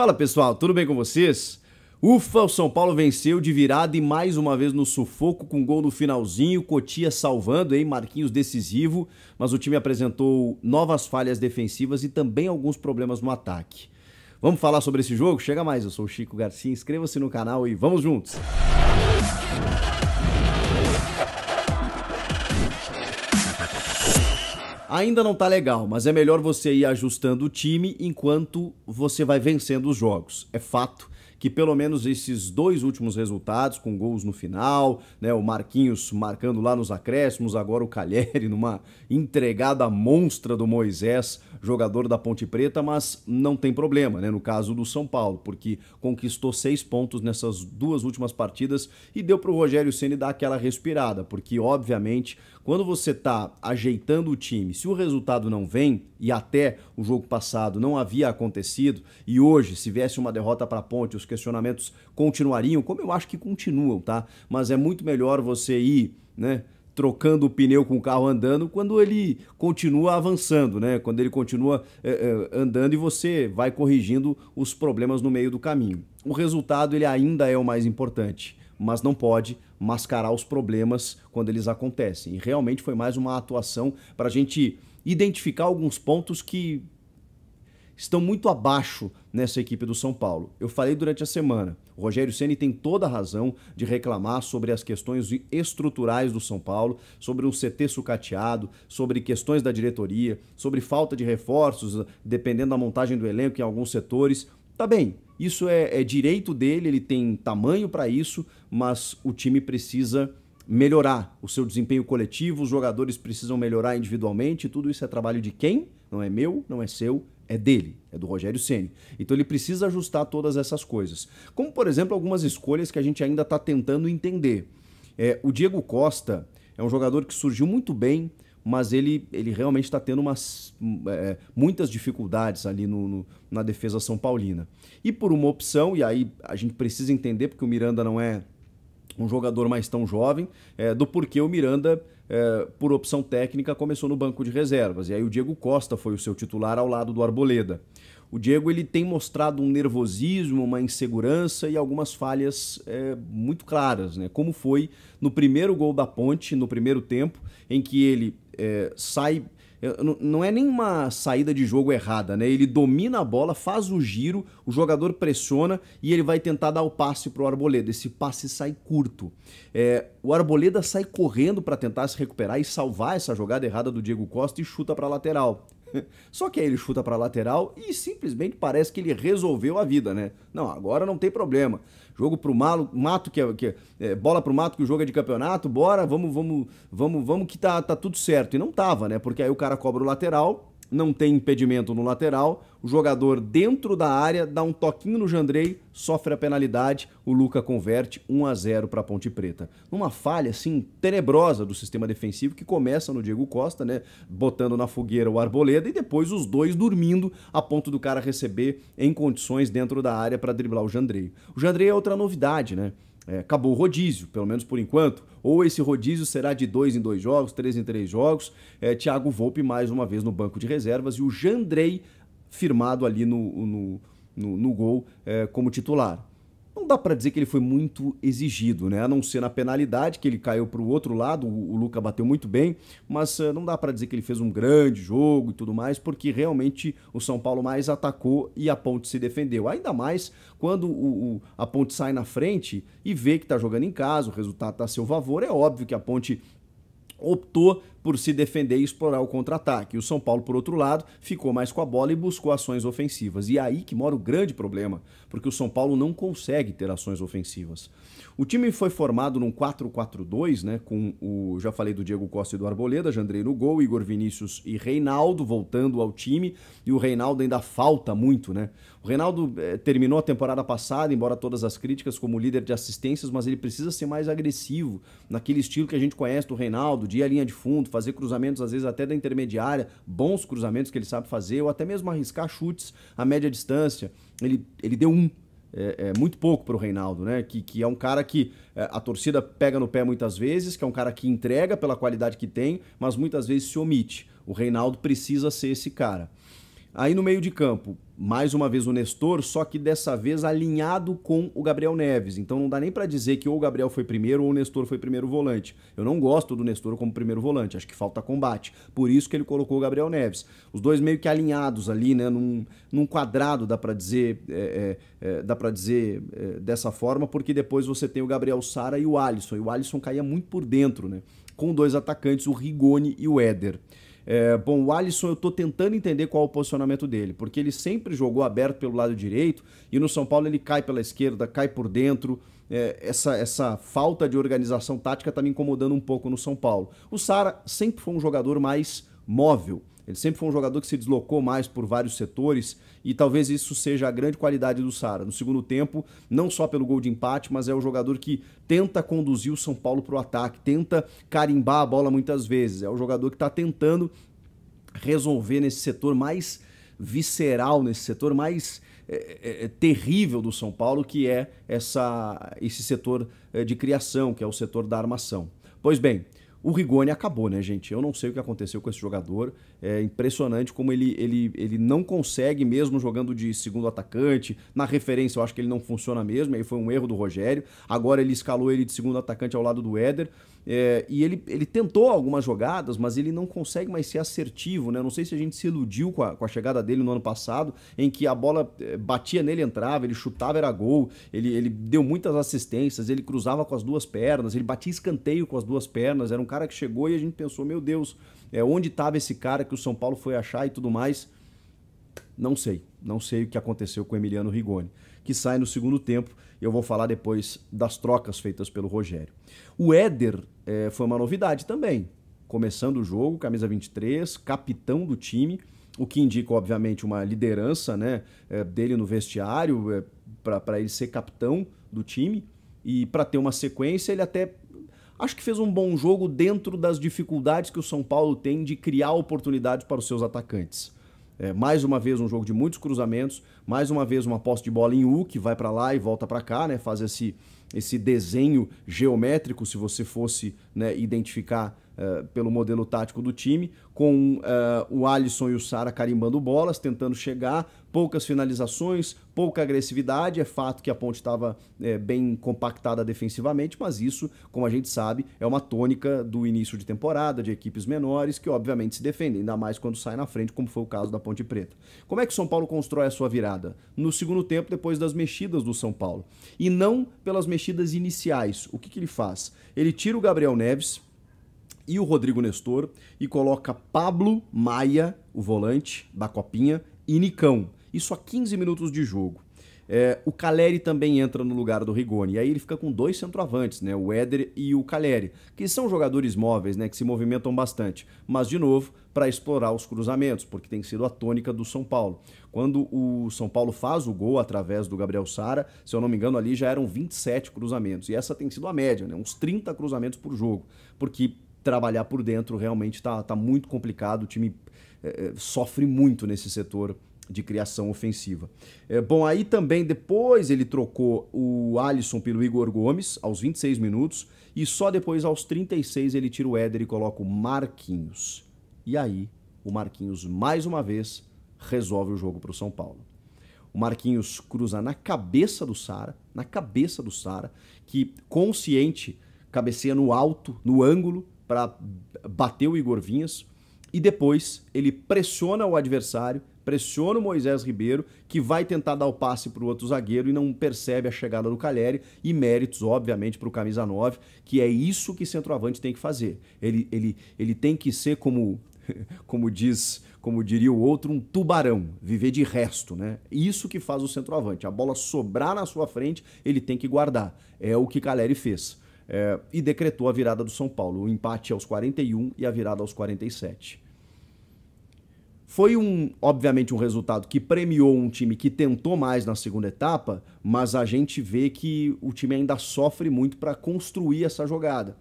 Fala pessoal, tudo bem com vocês? Ufa, o São Paulo venceu de virada e mais uma vez no sufoco com gol no finalzinho, Cotia salvando, hein, Marquinhos decisivo, mas o time apresentou novas falhas defensivas e também alguns problemas no ataque. Vamos falar sobre esse jogo? Chega mais, eu sou o Chico Garcia, inscreva-se no canal e vamos juntos! Ainda não tá legal, mas é melhor você ir ajustando o time enquanto você vai vencendo os jogos. É fato que pelo menos esses dois últimos resultados, com gols no final, né, o Marquinhos marcando lá nos acréscimos, agora o Calheri numa entregada monstra do Moisés, jogador da Ponte Preta, mas não tem problema, né, no caso do São Paulo, porque conquistou seis pontos nessas duas últimas partidas e deu para o Rogério Ceni dar aquela respirada, porque obviamente quando você está ajeitando o time, se o resultado não vem, e até o jogo passado não havia acontecido, e hoje, se viesse uma derrota para a ponte, os questionamentos continuariam, como eu acho que continuam, tá? Mas é muito melhor você ir, né? trocando o pneu com o carro andando quando ele continua avançando, né? Quando ele continua é, é, andando e você vai corrigindo os problemas no meio do caminho. O resultado ele ainda é o mais importante mas não pode mascarar os problemas quando eles acontecem. E realmente foi mais uma atuação para a gente identificar alguns pontos que estão muito abaixo nessa equipe do São Paulo. Eu falei durante a semana, o Rogério Ceni tem toda a razão de reclamar sobre as questões estruturais do São Paulo, sobre um CT sucateado, sobre questões da diretoria, sobre falta de reforços, dependendo da montagem do elenco em alguns setores. Tá bem, isso é, é direito dele, ele tem tamanho para isso, mas o time precisa melhorar o seu desempenho coletivo, os jogadores precisam melhorar individualmente, tudo isso é trabalho de quem? Não é meu, não é seu, é dele, é do Rogério Ceni. Então ele precisa ajustar todas essas coisas. Como, por exemplo, algumas escolhas que a gente ainda está tentando entender. É, o Diego Costa é um jogador que surgiu muito bem mas ele, ele realmente está tendo umas, hum, é, muitas dificuldades ali no, no, na defesa São Paulina. E por uma opção, e aí a gente precisa entender, porque o Miranda não é um jogador mais tão jovem, é, do porquê o Miranda, é, por opção técnica, começou no banco de reservas. E aí o Diego Costa foi o seu titular ao lado do Arboleda. O Diego ele tem mostrado um nervosismo, uma insegurança e algumas falhas é, muito claras, né? Como foi no primeiro gol da Ponte, no primeiro tempo, em que ele é, sai. É, não é nenhuma saída de jogo errada, né? Ele domina a bola, faz o giro, o jogador pressiona e ele vai tentar dar o passe para o Arboleda. Esse passe sai curto. É, o Arboleda sai correndo para tentar se recuperar e salvar essa jogada errada do Diego Costa e chuta para a lateral. Só que aí ele chuta para lateral e simplesmente parece que ele resolveu a vida, né? Não, agora não tem problema. Jogo pro malo, mato que é, que é, é, bola pro mato que o jogo é de campeonato, bora, vamos, vamos, vamos, vamos que tá, tá tudo certo. E não tava, né? Porque aí o cara cobra o lateral, não tem impedimento no lateral. O jogador dentro da área dá um toquinho no Jandrei, sofre a penalidade. O Luca converte 1 a 0 para a Ponte Preta. Uma falha assim tenebrosa do sistema defensivo que começa no Diego Costa, né, botando na fogueira o Arboleda e depois os dois dormindo a ponto do cara receber em condições dentro da área para driblar o Jandrei. O Jandrei é outra novidade, né? é, acabou o rodízio, pelo menos por enquanto. Ou esse rodízio será de dois em dois jogos, três em três jogos. É, Thiago Volpe mais uma vez no banco de reservas e o Jandrei firmado ali no, no, no, no gol é, como titular não dá para dizer que ele foi muito exigido, né? A não ser na penalidade, que ele caiu para o outro lado, o, Lucas Luca bateu muito bem, mas eh, não dá para dizer que ele fez um grande jogo e tudo mais, porque realmente o São Paulo mais atacou e a Ponte se defendeu. Ainda mais quando o, o, a Ponte sai na frente e vê que está jogando em casa, o resultado está a seu favor, é óbvio que a Ponte optou por se defender e explorar o contra-ataque. O São Paulo, por outro lado, ficou mais com a bola e buscou ações ofensivas. E é aí que mora o grande problema, porque o São Paulo não consegue ter ações ofensivas. O time foi formado num 4-4-2, né, com o, já falei do Diego Costa e do Arboleda, Jandrei no gol, Igor Vinícius e Reinaldo voltando ao time, e o Reinaldo ainda falta muito, né? O Reinaldo eh, terminou a temporada passada, embora todas as críticas como líder de assistências, mas ele precisa ser mais agressivo, naquele estilo que a gente conhece do Reinaldo, de ir à linha de fundo, fazer cruzamentos às vezes até da intermediária, bons cruzamentos que ele sabe fazer, ou até mesmo arriscar chutes a média distância. Ele, ele deu um. É, é muito pouco para o Reinaldo, né? Que, que é um cara que é, a torcida pega no pé muitas vezes, que é um cara que entrega pela qualidade que tem, mas muitas vezes se omite. O Reinaldo precisa ser esse cara. Aí no meio de campo, mais uma vez o Nestor, só que dessa vez alinhado com o Gabriel Neves. Então não dá nem para dizer que ou o Gabriel foi primeiro ou o Nestor foi primeiro volante. Eu não gosto do Nestor como primeiro volante, acho que falta combate. Por isso que ele colocou o Gabriel Neves. Os dois meio que alinhados ali, né, num, num quadrado, dá para dizer, é, é, é dá para dizer é, dessa forma, porque depois você tem o Gabriel Sara e o Alisson. E o Alisson caía muito por dentro, né? Com dois atacantes, o Rigoni e o Éder. É, bom, o Alisson, eu estou tentando entender qual é o posicionamento dele, porque ele sempre jogou aberto pelo lado direito e no São Paulo ele cai pela esquerda, cai por dentro. É, essa, essa falta de organização tática está me incomodando um pouco no São Paulo. O Sara sempre foi um jogador mais móvel. Ele sempre foi um jogador que se deslocou mais por vários setores e talvez isso seja a grande qualidade do Sara. No segundo tempo, não só pelo gol de empate, mas é o jogador que tenta conduzir o São Paulo para o ataque, tenta carimbar a bola muitas vezes. É o jogador que está tentando resolver nesse setor mais visceral, nesse setor mais é, é, terrível do São Paulo, que é essa, esse setor de criação, que é o setor da armação. Pois bem, o Rigoni acabou, né, gente? Eu não sei o que aconteceu com esse jogador. É impressionante como ele, ele, ele não consegue, mesmo jogando de segundo atacante. Na referência, eu acho que ele não funciona mesmo. Aí foi um erro do Rogério. Agora ele escalou ele de segundo atacante ao lado do Éder. É, e ele, ele tentou algumas jogadas, mas ele não consegue mais ser assertivo, né? Não sei se a gente se iludiu com a, com a chegada dele no ano passado, em que a bola é, batia nele, entrava, ele chutava, era gol, ele, ele deu muitas assistências, ele cruzava com as duas pernas, ele batia escanteio com as duas pernas, era um cara que chegou e a gente pensou, meu Deus, é, onde estava esse cara que o São Paulo foi achar e tudo mais? Não sei. Não sei o que aconteceu com o Emiliano Rigoni, que sai no segundo tempo. Eu vou falar depois das trocas feitas pelo Rogério. O Éder é, foi uma novidade também. Começando o jogo, camisa 23, capitão do time, o que indica, obviamente, uma liderança né, é, dele no vestiário, é, para ele ser capitão do time. E para ter uma sequência, ele até acho que fez um bom jogo dentro das dificuldades que o São Paulo tem de criar oportunidades para os seus atacantes. É, mais uma vez um jogo de muitos cruzamentos, mais uma vez uma posse de bola em U que vai para lá e volta para cá, né? Faz esse esse desenho geométrico, se você fosse né, identificar eh, pelo modelo tático do time, com uh, o Alisson e o Sara carimbando bolas, tentando chegar, poucas finalizações, pouca agressividade. É fato que a ponte estava é, eh, bem compactada defensivamente, mas isso, como a gente sabe, é uma tônica do início de temporada, de equipes menores, que obviamente se defendem, ainda mais quando sai na frente, como foi o caso da Ponte Preta. Como é que o São Paulo constrói a sua virada? No segundo tempo, depois das mexidas do São Paulo. E não pelas mexidas iniciais. O que, que ele faz? Ele tira o Gabriel Neves e o Rodrigo Nestor e coloca Pablo Maia, o volante da Copinha, e Nicão. Isso há 15 minutos de jogo. É, o Caleri também entra no lugar do Rigoni. E aí ele fica com dois centroavantes, né? O Éder e o Caleri, que são jogadores móveis, né? Que se movimentam bastante. Mas, de novo, para explorar os cruzamentos, porque tem sido a tônica do São Paulo. Quando o São Paulo faz o gol através do Gabriel Sara, se eu não me engano, ali já eram 27 cruzamentos. E essa tem sido a média, né? Uns 30 cruzamentos por jogo. Porque trabalhar por dentro realmente está tá muito complicado. O time é, é, sofre muito nesse setor de criação ofensiva. É, bom, aí também depois ele trocou o Alisson pelo Igor Gomes aos 26 minutos e só depois aos 36 ele tira o Éder e coloca o Marquinhos. E aí o Marquinhos mais uma vez resolve o jogo para o São Paulo. O Marquinhos cruza na cabeça do Sara, na cabeça do Sara, que consciente cabeceia no alto, no ângulo, para bater o Igor Vinhas e depois ele pressiona o adversário, pressiona o Moisés Ribeiro, que vai tentar dar o passe para o outro zagueiro e não percebe a chegada do Calheri e méritos, obviamente, para o camisa 9, que é isso que centroavante tem que fazer. Ele, ele, ele tem que ser como como diz, como diria o outro, um tubarão, viver de resto, né? Isso que faz o centroavante. A bola sobrar na sua frente, ele tem que guardar. É o que Caleri fez é, e decretou a virada do São Paulo, o empate aos 41 e a virada aos 47. Foi um, obviamente, um resultado que premiou um time que tentou mais na segunda etapa, mas a gente vê que o time ainda sofre muito para construir essa jogada.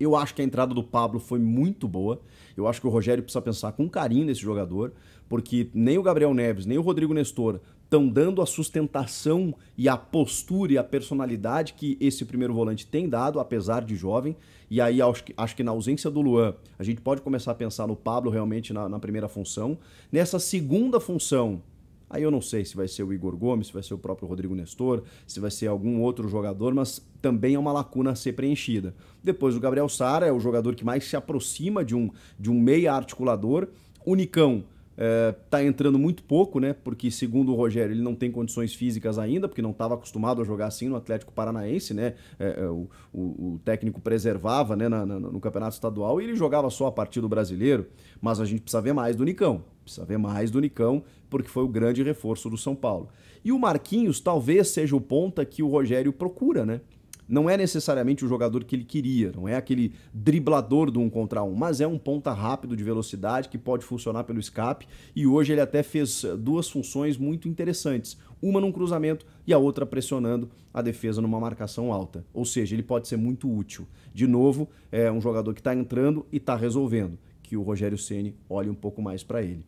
Eu acho que a entrada do Pablo foi muito boa. Eu acho que o Rogério precisa pensar com carinho nesse jogador, porque nem o Gabriel Neves, nem o Rodrigo Nestor estão dando a sustentação e a postura e a personalidade que esse primeiro volante tem dado, apesar de jovem. E aí acho que, acho que na ausência do Luan, a gente pode começar a pensar no Pablo realmente na, na primeira função. Nessa segunda função, Aí eu não sei se vai ser o Igor Gomes, se vai ser o próprio Rodrigo Nestor, se vai ser algum outro jogador, mas também é uma lacuna a ser preenchida. Depois o Gabriel Sara é o jogador que mais se aproxima de um, de um meia articulador. O Nicão está eh, é, entrando muito pouco, né? Porque, segundo o Rogério, ele não tem condições físicas ainda, porque não estava acostumado a jogar assim no Atlético Paranaense, né? É, o, o, o, técnico preservava né, na, na, no campeonato estadual e ele jogava só a partir do brasileiro. Mas a gente precisa ver mais do Nicão. Precisa ver mais do Nicão, porque foi o grande reforço do São Paulo. E o Marquinhos talvez seja o ponta que o Rogério procura, né? não é necessariamente o jogador que ele queria, não é aquele driblador do um contra um, mas é um ponta rápido de velocidade que pode funcionar pelo escape e hoje ele até fez eh, duas funções muito interessantes. Uma num cruzamento e a outra pressionando a defesa numa marcação alta. Ou seja, ele pode ser muito útil. De novo, é um jogador que está entrando e está resolvendo. Que o Rogério Ceni olhe um pouco mais para ele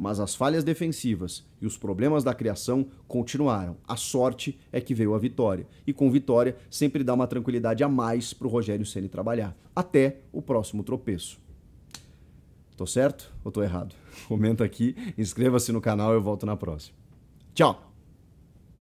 mas as falhas defensivas e os problemas da criação continuaram. A sorte é que veio a vitória. E com vitória sempre dá uma tranquilidade a mais para o Rogério Ceni trabalhar. Até o próximo tropeço. Tô certo ou tô errado? Comenta aqui, inscreva-se no canal, eu volto na próxima. Tchau!